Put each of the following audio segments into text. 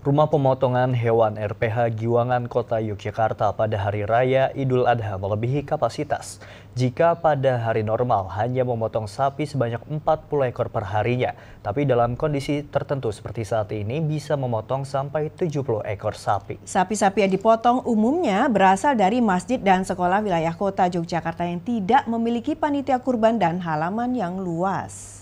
Rumah pemotongan hewan RPH Giwangan Kota Yogyakarta pada hari raya Idul Adha melebihi kapasitas. Jika pada hari normal hanya memotong sapi sebanyak 40 ekor per harinya, tapi dalam kondisi tertentu seperti saat ini bisa memotong sampai 70 ekor sapi. Sapi-sapi yang dipotong umumnya berasal dari masjid dan sekolah wilayah kota Yogyakarta yang tidak memiliki panitia kurban dan halaman yang luas.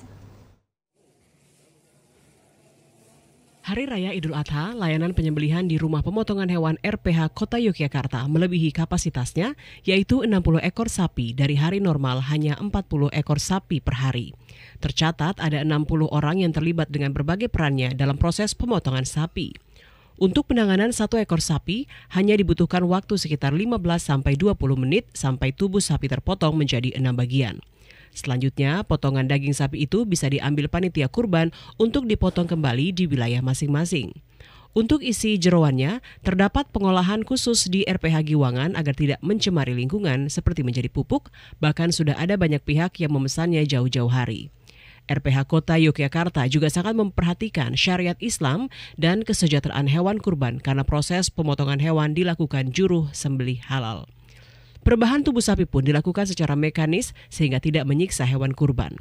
Hari Raya Idul Adha, layanan penyembelihan di rumah pemotongan hewan RPH Kota Yogyakarta melebihi kapasitasnya, yaitu 60 ekor sapi dari hari normal hanya 40 ekor sapi per hari. Tercatat ada 60 orang yang terlibat dengan berbagai perannya dalam proses pemotongan sapi. Untuk penanganan satu ekor sapi, hanya dibutuhkan waktu sekitar 15-20 menit sampai tubuh sapi terpotong menjadi enam bagian. Selanjutnya, potongan daging sapi itu bisa diambil panitia kurban untuk dipotong kembali di wilayah masing-masing. Untuk isi jeroannya, terdapat pengolahan khusus di RPH Giwangan agar tidak mencemari lingkungan seperti menjadi pupuk, bahkan sudah ada banyak pihak yang memesannya jauh-jauh hari. RPH Kota Yogyakarta juga sangat memperhatikan syariat Islam dan kesejahteraan hewan kurban karena proses pemotongan hewan dilakukan juru sembelih halal. Perbahan tubuh sapi pun dilakukan secara mekanis sehingga tidak menyiksa hewan kurban.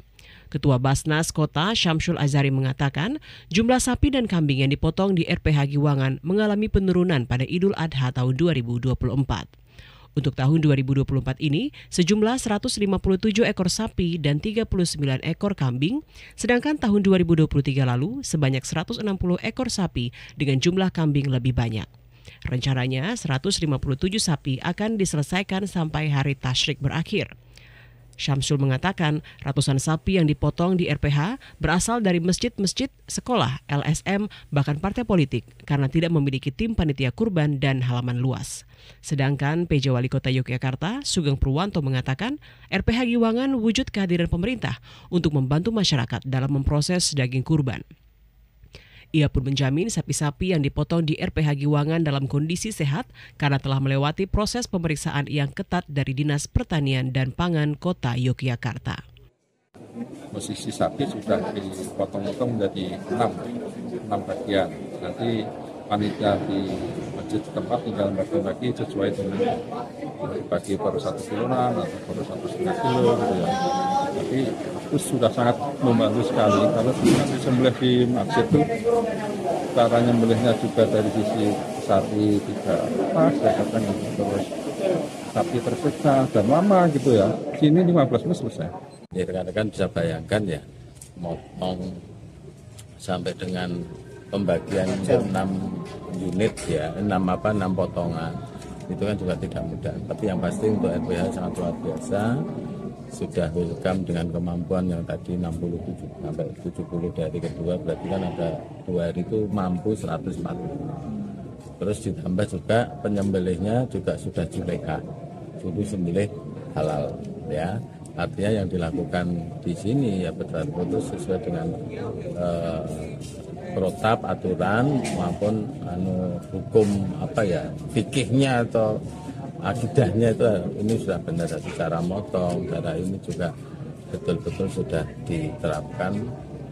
Ketua Basnas Kota Syamsul Azari mengatakan, jumlah sapi dan kambing yang dipotong di RPH Giwangan mengalami penurunan pada Idul Adha tahun 2024. Untuk tahun 2024 ini, sejumlah 157 ekor sapi dan 39 ekor kambing, sedangkan tahun 2023 lalu sebanyak 160 ekor sapi dengan jumlah kambing lebih banyak. Rencananya 157 sapi akan diselesaikan sampai hari tasyrik berakhir. Syamsul mengatakan ratusan sapi yang dipotong di RPH berasal dari masjid-masjid, sekolah, LSM, bahkan partai politik karena tidak memiliki tim panitia kurban dan halaman luas. Sedangkan PJ Wali Kota Yogyakarta, Sugeng Purwanto mengatakan RPH Giwangan wujud kehadiran pemerintah untuk membantu masyarakat dalam memproses daging kurban. Ia pun menjamin sapi-sapi yang dipotong di RPH Giwangan dalam kondisi sehat karena telah melewati proses pemeriksaan yang ketat dari Dinas Pertanian dan Pangan Kota Yogyakarta. Posisi sapi sudah dipotong-potong menjadi enam enam bagian. Nanti panitia di masjid setempat tinggal bagi-bagi sesuai dengan bagi baru satu kiloan atau baru satu setengah kilo gitu ya. Tapi itu sudah sangat membantu sekali kalau nanti sembelih di masjid itu cara nyembelihnya juga dari sisi sapi tidak pas ya kan terus sapi tersiksa dan lama gitu ya sini 15 menit selesai ya rekan-rekan bisa bayangkan ya motong sampai dengan pembagian enam unit ya enam apa enam potongan itu kan juga tidak mudah tapi yang pasti untuk RPH sangat luar biasa sudah welcome dengan kemampuan yang tadi 67 sampai 70 dari kedua berarti kan ada dua hari itu mampu 140 terus ditambah juga penyembelihnya juga sudah jureka dulu sembelih halal ya Artinya yang dilakukan di sini ya betul betul sesuai dengan uh, protap aturan maupun anu hukum apa ya fikihnya atau akidahnya itu ini sudah benar secara motong cara ini juga betul-betul sudah diterapkan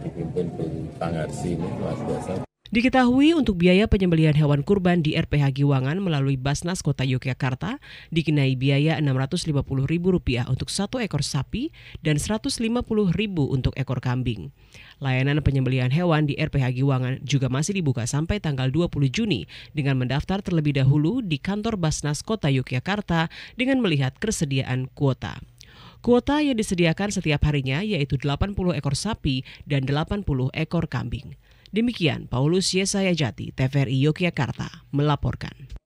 dipimpin Bu Pangarsi ini luar biasa Diketahui untuk biaya penyembelian hewan kurban di RPH Giwangan melalui Basnas Kota Yogyakarta dikenai biaya Rp650.000 untuk satu ekor sapi dan Rp150.000 untuk ekor kambing. Layanan penyembelian hewan di RPH Giwangan juga masih dibuka sampai tanggal 20 Juni dengan mendaftar terlebih dahulu di kantor Basnas Kota Yogyakarta dengan melihat kesediaan kuota. Kuota yang disediakan setiap harinya yaitu 80 ekor sapi dan 80 ekor kambing. Demikian Paulus Yesaya Jati, TVRI Yogyakarta, melaporkan.